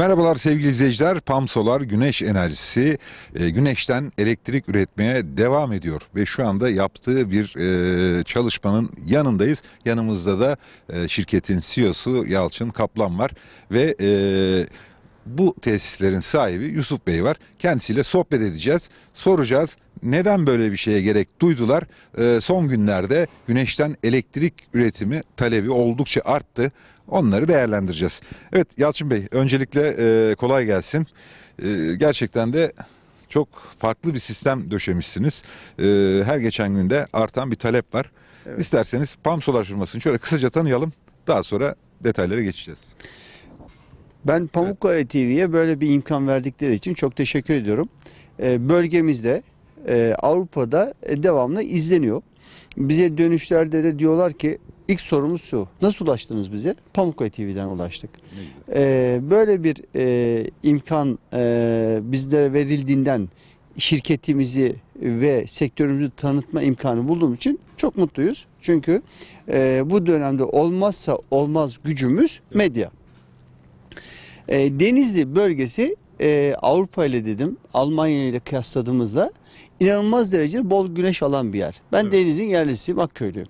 Merhabalar sevgili izleyiciler. PAM Solar güneş enerjisi e, güneşten elektrik üretmeye devam ediyor ve şu anda yaptığı bir e, çalışmanın yanındayız. Yanımızda da e, şirketin CEO'su Yalçın Kaplan var ve e, bu tesislerin sahibi Yusuf Bey var. Kendisiyle sohbet edeceğiz, soracağız. Neden böyle bir şeye gerek duydular? E, son günlerde güneşten elektrik üretimi talebi oldukça arttı. Onları değerlendireceğiz. Evet Yalçın Bey öncelikle e, kolay gelsin. E, gerçekten de çok farklı bir sistem döşemişsiniz. E, her geçen günde artan bir talep var. Evet. İsterseniz PAM Solar firmasını şöyle kısaca tanıyalım. Daha sonra detaylara geçeceğiz. Ben Pamukkale evet. TV'ye böyle bir imkan verdikleri için çok teşekkür ediyorum. E, bölgemizde e, Avrupa'da e, devamlı izleniyor. Bize dönüşlerde de diyorlar ki İlk sorumuz şu. Nasıl ulaştınız bize? Pamukkale TV'den ulaştık. Ee, böyle bir e, imkan e, bizlere verildiğinden şirketimizi ve sektörümüzü tanıtma imkanı bulduğum için çok mutluyuz. Çünkü e, bu dönemde olmazsa olmaz gücümüz medya. E, Denizli bölgesi e, Avrupa ile dedim, Almanya ile kıyasladığımızda inanılmaz derece bol güneş alan bir yer. Ben evet. Denizli'nin yerlisiyim, Akköy'lüyüm.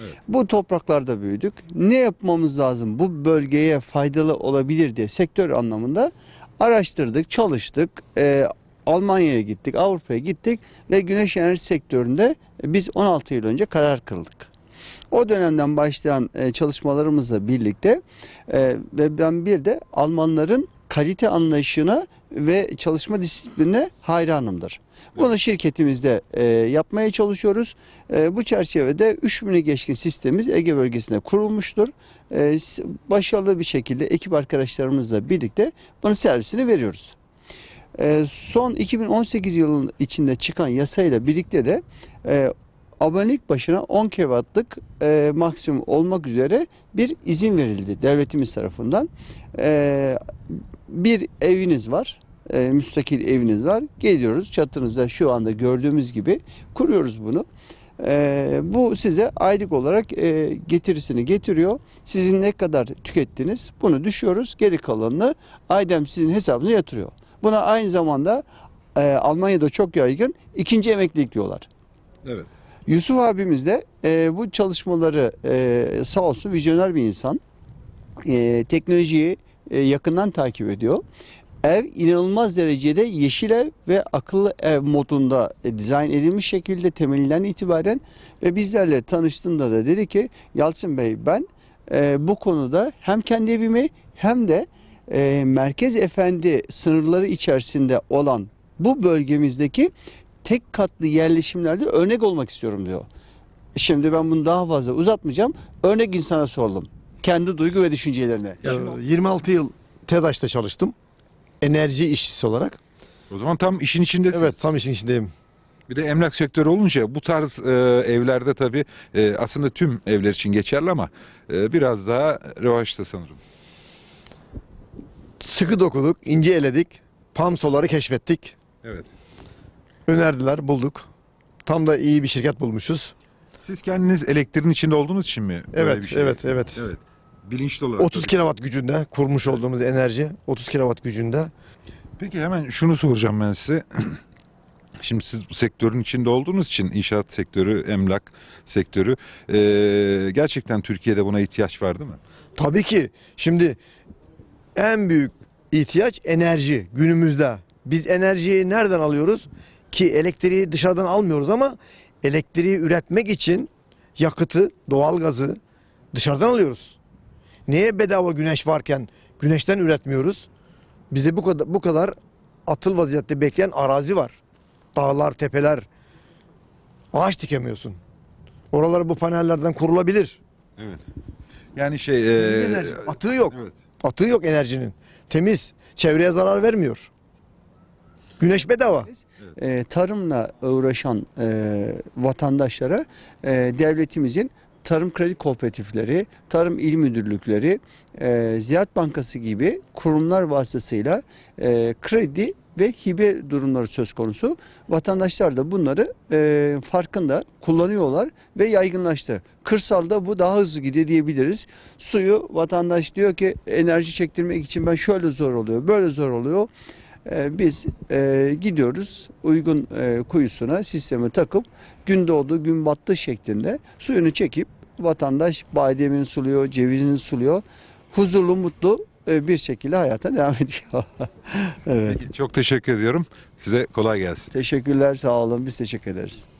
Evet. Bu topraklarda büyüdük. Ne yapmamız lazım? Bu bölgeye faydalı olabilir diye sektör anlamında araştırdık, çalıştık. E, Almanya'ya gittik, Avrupa'ya gittik ve güneş enerji sektöründe biz 16 yıl önce karar kıldık. O dönemden başlayan e, çalışmalarımızla birlikte e, ve ben bir de Almanların kalite anlayışına ve çalışma disiplinine hayranımdır. Bunu şirketimizde e, yapmaya çalışıyoruz. E, bu çerçevede 3000'e geçkin sistemimiz Ege bölgesinde kurulmuştur. E, başarılı bir şekilde ekip arkadaşlarımızla birlikte bunun servisini veriyoruz. E, son 2018 yılının içinde çıkan yasayla birlikte de e, abonelik başına 10 kW'lık e, maksimum olmak üzere bir izin verildi devletimiz tarafından. E, bir eviniz var e, müstakil eviniz var. Geliyoruz çatınıza şu anda gördüğümüz gibi kuruyoruz bunu. E, bu size aylık olarak e, getirisini getiriyor. Sizin ne kadar tükettiniz bunu düşüyoruz. Geri kalanını Aydem sizin hesabınıza yatırıyor. Buna aynı zamanda e, Almanya'da çok yaygın ikinci emeklilik diyorlar. Evet. Yusuf abimiz de e, bu çalışmaları e, sağ olsun vizyoner bir insan. E, teknolojiyi e, yakından takip ediyor. Ev inanılmaz derecede yeşil ev ve akıllı ev modunda e, dizayn edilmiş şekilde temelinden itibaren ve bizlerle tanıştığında da dedi ki Yalçın Bey ben e, bu konuda hem kendi evimi hem de e, Merkez Efendi sınırları içerisinde olan bu bölgemizdeki tek katlı yerleşimlerde örnek olmak istiyorum diyor. Şimdi ben bunu daha fazla uzatmayacağım. Örnek insana sordum. Kendi duygu ve düşüncelerine. Yani 26 yıl TEDAŞ'ta çalıştım enerji işçisi olarak. O zaman tam işin içindesin. Evet tam işin içindeyim. Bir de emlak sektörü olunca bu tarz e, evlerde tabii e, aslında tüm evler için geçerli ama e, biraz daha revaçta sanırım. Sıkı dokuduk, ince eledik, pamsoları keşfettik. Evet. Önerdiler, bulduk. Tam da iyi bir şirket bulmuşuz. Siz kendiniz elektriğin içinde olduğunuz için mi? böyle bir şey? evet, evet, evet bilinçli olarak. 30 kW gücünde kurmuş olduğumuz enerji 30 kW gücünde. Peki hemen şunu soracağım ben size. Şimdi siz bu sektörün içinde olduğunuz için inşaat sektörü, emlak sektörü e, gerçekten Türkiye'de buna ihtiyaç var değil mi? Tabii ki. Şimdi en büyük ihtiyaç enerji günümüzde. Biz enerjiyi nereden alıyoruz? Ki elektriği dışarıdan almıyoruz ama elektriği üretmek için yakıtı, doğalgazı dışarıdan alıyoruz. Niye bedava güneş varken güneşten üretmiyoruz? Bizde bu kadar, bu kadar atıl vaziyette bekleyen arazi var. Dağlar, tepeler. Ağaç dikemiyorsun. Oraları bu panellerden kurulabilir. Evet. Yani şey... ee, Atığı yok. Evet. Atığı yok enerjinin. Temiz. Çevreye zarar vermiyor. Güneş bedava. Evet. E, tarımla uğraşan e, vatandaşlara e, devletimizin tarım kredi kooperatifleri, tarım il müdürlükleri, e, Ziraat Bankası gibi kurumlar vasıtasıyla e, kredi ve hibe durumları söz konusu. Vatandaşlar da bunları e, farkında kullanıyorlar ve yaygınlaştı. Kırsalda bu daha hızlı gidiyor diyebiliriz. Suyu vatandaş diyor ki enerji çektirmek için ben şöyle zor oluyor, böyle zor oluyor. Ee, biz e, gidiyoruz uygun e, kuyusuna sistemi takıp gün doğdu gün battı şeklinde suyunu çekip vatandaş bademini suluyor, cevizini suluyor. Huzurlu, mutlu e, bir şekilde hayata devam ediyor. evet. Peki, çok teşekkür ediyorum. Size kolay gelsin. Teşekkürler sağ olun. Biz teşekkür ederiz.